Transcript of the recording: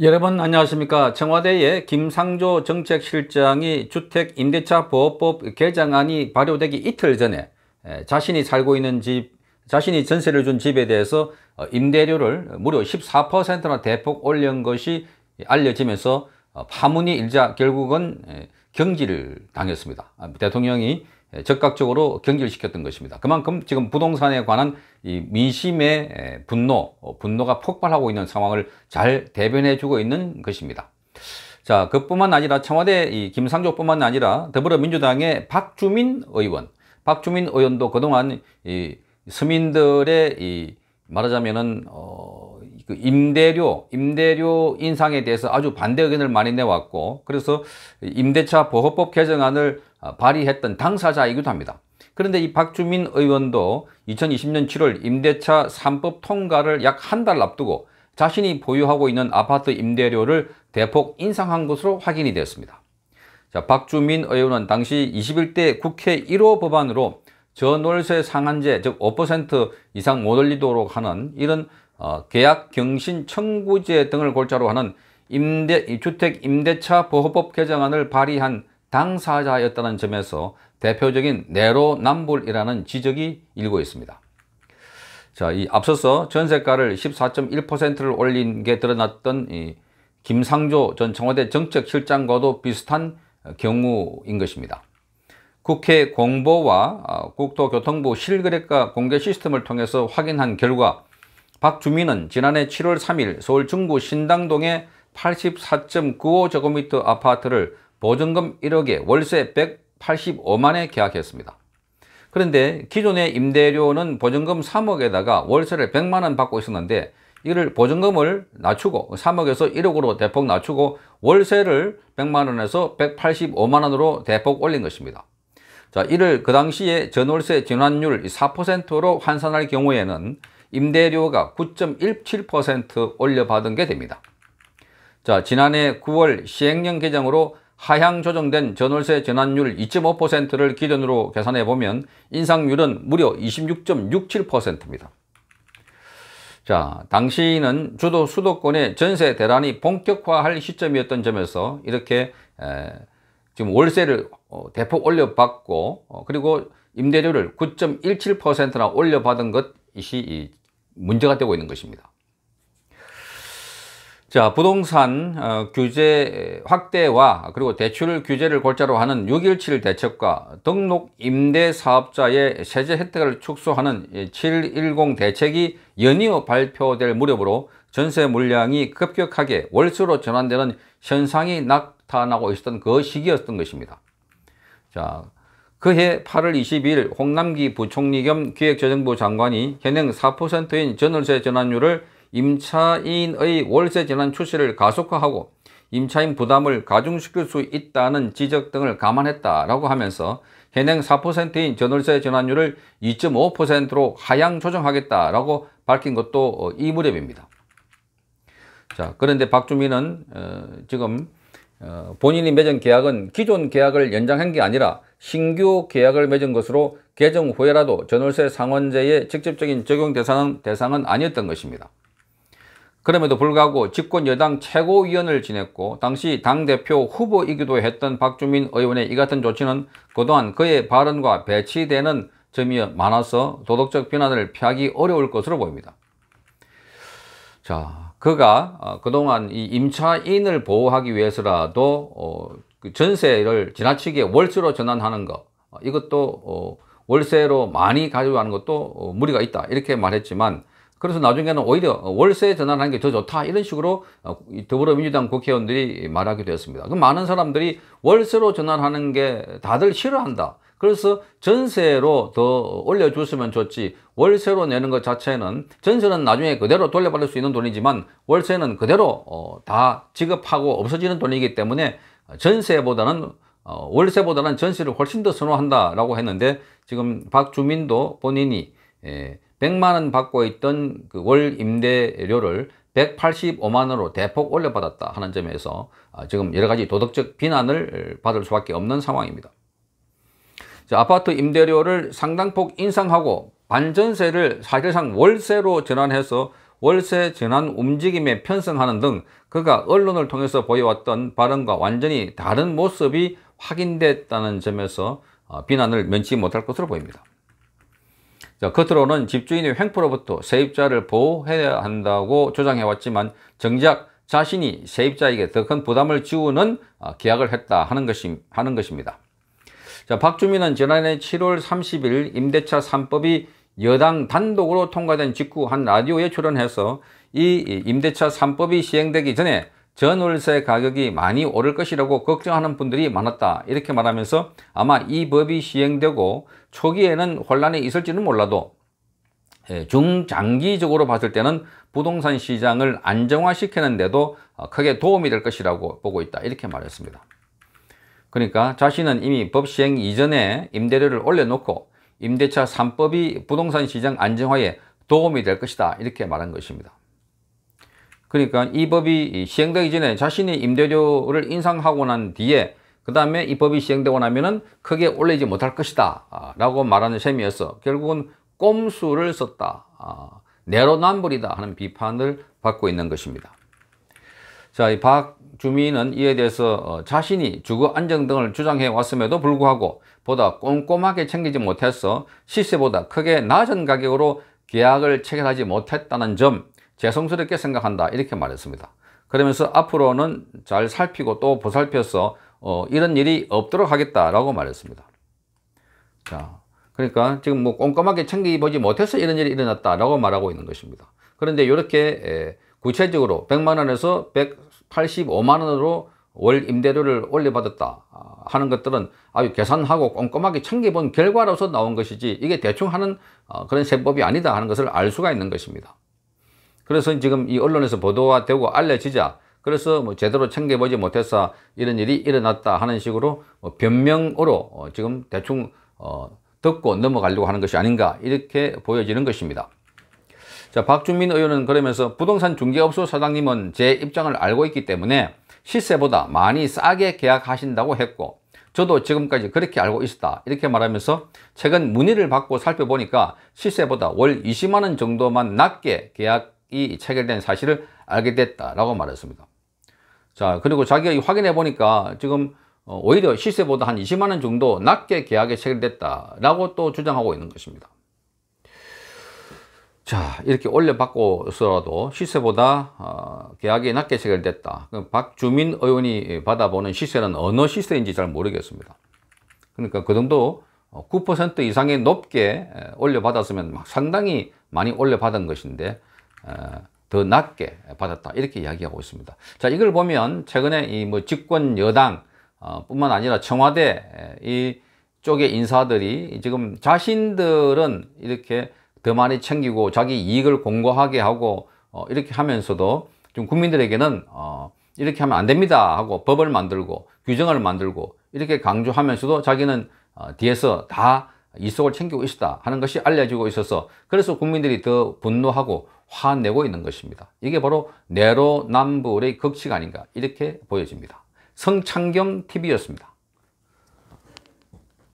여러분 안녕하십니까 청와대의 김상조 정책실장이 주택임대차보호법 개정안이 발효되기 이틀 전에 자신이 살고 있는 집 자신이 전세를 준 집에 대해서 어, 임대료를 무려 14%나 대폭 올린 것이 알려지면서 어, 파문이 일자 결국은 경질을 당했습니다 아, 대통령이 예, 적극적으로 경질시켰던 것입니다. 그만큼 지금 부동산에 관한 이 민심의 예, 분노, 어, 분노가 폭발하고 있는 상황을 잘 대변해주고 있는 것입니다. 자, 그뿐만 아니라 청와대 이 김상조뿐만 아니라 더불어민주당의 박주민 의원, 박주민 의원도 그동안 이 서민들의 이 말하자면은 어그 임대료, 임대료 인상에 대해서 아주 반대 의견을 많이 내왔고 그래서 임대차 보호법 개정안을 어, 발의했던 당사자이기도 합니다. 그런데 이 박주민 의원도 2020년 7월 임대차 3법 통과를 약 한 달 앞두고 자신이 보유하고 있는 아파트 임대료를 대폭 인상한 것으로 확인이 되었습니다. 자, 박주민 의원은 당시 21대 국회 1호 법안으로 저월세 상한제 즉 5% 이상 못 올리도록 하는 이런 어, 계약 경신 청구제 등을 골자로 하는 임대, 주택 임대차 보호법 개정안을 발의한 당사자였다는 점에서 대표적인 내로남불이라는 지적이 일고 있습니다. 자, 이 앞서서 전세가를 14.1%를 올린 게 드러났던 이 김상조 전 청와대 정책실장과도 비슷한 경우인 것입니다. 국회 공보와 어, 국토교통부 실거래가 공개 시스템을 통해서 확인한 결과 박주민은 지난해 7월 3일 서울 중구 신당동의 84.95제곱미터 아파트를 보증금 1억에 월세 185만에 계약했습니다. 그런데 기존의 임대료는 보증금 3억에다가 월세를 100만원 받고 있었는데 이를 보증금을 낮추고 3억에서 1억으로 대폭 낮추고 월세를 100만원에서 185만원으로 대폭 올린 것입니다. 자, 이를 그 당시에 전월세 진환율 4%로 환산할 경우에는 임대료가 9.17% 올려받은 게 됩니다. 자, 지난해 9월 시행령 개정으로 하향 조정된 전월세 전환율 2.5%를 기준으로 계산해 보면 인상률은 무려 26.67%입니다. 자, 당시는 주도 수도권의 전세 대란이 본격화할 시점이었던 점에서 이렇게 에, 지금 월세를 어, 대폭 올려받고 어, 그리고 임대료를 9.17%나 올려받은 것이 문제가 되고 있는 것입니다. 자, 부동산 어, 규제 확대와 그리고 대출 규제를 골자로 하는 6.17 대책과 등록 임대 사업자의 세제 혜택을 축소하는 7.10 대책이 연이어 발표될 무렵으로 전세 물량이 급격하게 월수로 전환되는 현상이 나타나고 있었던 그 시기였던 것입니다. 자, 그해 8월 22일 홍남기 부총리 겸 기획재정부 장관이 현행 4%인 전월세 전환율을 임차인의 월세 전환 출시를 가속화하고 임차인 부담을 가중시킬 수 있다는 지적 등을 감안했다라고 하면서 현행 4%인 전월세 전환율을 2.5%로 하향 조정하겠다라고 밝힌 것도 어, 이 무렵입니다. 자, 그런데 박주민은 어, 지금 어, 본인이 맺은 계약은 기존 계약을 연장한 게 아니라 신규 계약을 맺은 것으로 개정 후에라도 전월세 상환제의 직접적인 적용 대상은, 대상은 아니었던 것입니다. 그럼에도 불구하고 집권 여당 최고위원을 지냈고 당시 당대표 후보이기도 했던 박주민 의원의 이 같은 조치는 그동안 그의 발언과 배치되는 점이 많아서 도덕적 비난을 피하기 어려울 것으로 보입니다. 자, 그가 어, 그동안 이 임차인을 보호하기 위해서라도 어, 그 전세를 지나치게 월세로 전환하는 것 어, 이것도 월세로 많이 가져가는 것도 무리가 있다 이렇게 말했지만 그래서 나중에는 오히려 월세 전환하는 게 더 좋다 이런 식으로 더불어민주당 국회의원들이 말하게 되었습니다. 그 많은 사람들이 월세로 전환하는 게 다들 싫어한다. 그래서 전세로 더 올려줬으면 좋지 월세로 내는 것 자체는 전세는 나중에 그대로 돌려받을 수 있는 돈이지만 월세는 그대로 어, 다 지급하고 없어지는 돈이기 때문에 전세보다는 어, 월세보다는 전세를 훨씬 더 선호한다라고 했는데 지금 박주민도 본인이 에, 예, 100만 원 받고 있던 그월 임대료를 185만원으로 대폭 올려받았다 하는 점에서 아, 지금 여러 가지 도덕적 비난을 받을 수밖에 없는 상황입니다. 아파트 임대료를 상당폭 인상하고 반전세를 사실상 월세로 전환해서 월세 전환 움직임에 편성하는 등 그가 언론을 통해서 보여왔던 발언과 완전히 다른 모습이 확인됐다는 점에서 어, 비난을 면치 못할 것으로 보입니다. 자, 겉으로는 집주인의 횡포로부터 세입자를 보호해야 한다고 주장해왔지만 정작 자신이 세입자에게 더 큰 부담을 지우는 어, 계약을 했다 하는, 것이, 하는 것입니다. 자, 박주민은 지난해 7월 30일 임대차 3법이 여당 단독으로 통과된 직후 한 라디오에 출연해서 이 임대차 3법이 시행되기 전에 전월세 가격이 많이 오를 것이라고 걱정하는 분들이 많았다 이렇게 말하면서 아마 이 법이 시행되고 초기에는 혼란이 있을지는 몰라도 예, 중장기적으로 봤을 때는 부동산 시장을 안정화시키는 데도 어, 크게 도움이 될 것이라고 보고 있다 이렇게 말했습니다. 그러니까 자신은 이미 법 시행 이전에 임대료를 올려놓고 임대차 3법이 부동산 시장 안정화에 도움이 될 것이다 이렇게 말한 것입니다. 그러니까 이 법이 시행되기 전에 자신이 임대료를 인상하고 난 뒤에 그 다음에 이 법이 시행되고 나면 은 크게 올리지 못할 것이다 라고 말하는 셈이어서 결국은 꼼수를 썼다 아, 내로남불이다 하는 비판을 받고 있는 것입니다. 자, 이박 주민은 이에 대해서 어, 자신이 주거 안정 등을 주장해 왔음에도 불구하고 보다 꼼꼼하게 챙기지 못해서 시세보다 크게 낮은 가격으로 계약을 체결하지 못했다는 점 죄송스럽게 생각한다 이렇게 말했습니다. 그러면서 앞으로는 잘 살피고 또 보살펴서 어, 이런 일이 없도록 하겠다라고 말했습니다. 자, 그러니까 지금 뭐 꼼꼼하게 챙기보지 못해서 이런 일이 일어났다라고 말하고 있는 것입니다. 그런데 이렇게 구체적으로 100만 원에서 85만원으로 월 임대료를 올려받았다 아, 하는 것들은 아주 계산하고 꼼꼼하게 챙겨본 결과로서 나온 것이지 이게 대충 하는 어, 그런 세법이 아니다 하는 것을 알 수가 있는 것입니다. 그래서 지금 이 언론에서 보도가 되고 알려지자 그래서 뭐 제대로 챙겨보지 못해서 이런 일이 일어났다 하는 식으로 뭐 변명으로 어, 지금 대충 어, 듣고 넘어가려고 하는 것이 아닌가 이렇게 보여지는 것입니다. 자, 박준민 의원은 그러면서 부동산 중개업소 사장님은 제 입장을 알고 있기 때문에 시세보다 많이 싸게 계약하신다고 했고 저도 지금까지 그렇게 알고 있었다 이렇게 말하면서 최근 문의를 받고 살펴보니까 시세보다 월 20만원 정도만 낮게 계약이 체결된 사실을 알게 됐다라고 말했습니다 자 그리고 자기가 확인해 보니까 지금 어, 오히려 시세보다 한 20만원 정도 낮게 계약이 체결됐다라고 또 주장하고 있는 것입니다 자 이렇게 올려받고서라도 시세보다 어, 계약이 낮게 체결됐다 그럼 박주민 의원이 받아보는 시세는 어느 시세인지 잘 모르겠습니다 그러니까 그 정도 9% 어, 이상의 높게 올려받았으면 상당히 많이 올려받은 것인데 더 낮게 받았다 이렇게 이야기하고 있습니다 자 이걸 보면 최근에 이뭐 집권 여당 어, 뿐만 아니라 청와대 이 쪽의 인사들이 지금 자신들은 이렇게 더 많이 챙기고 자기 이익을 공고하게 하고 어, 이렇게 하면서도 좀 국민들에게는 어, 이렇게 하면 안 됩니다 하고 법을 만들고 규정을 만들고 이렇게 강조하면서도 자기는 어, 뒤에서 다 이속을 챙기고 있다 었 하는 것이 알려지고 있어서 그래서 국민들이 더 분노하고 화내고 있는 것입니다. 이게 바로 내로남불의 극치가 아닌가 이렇게 보여집니다. 성창경 TV였습니다.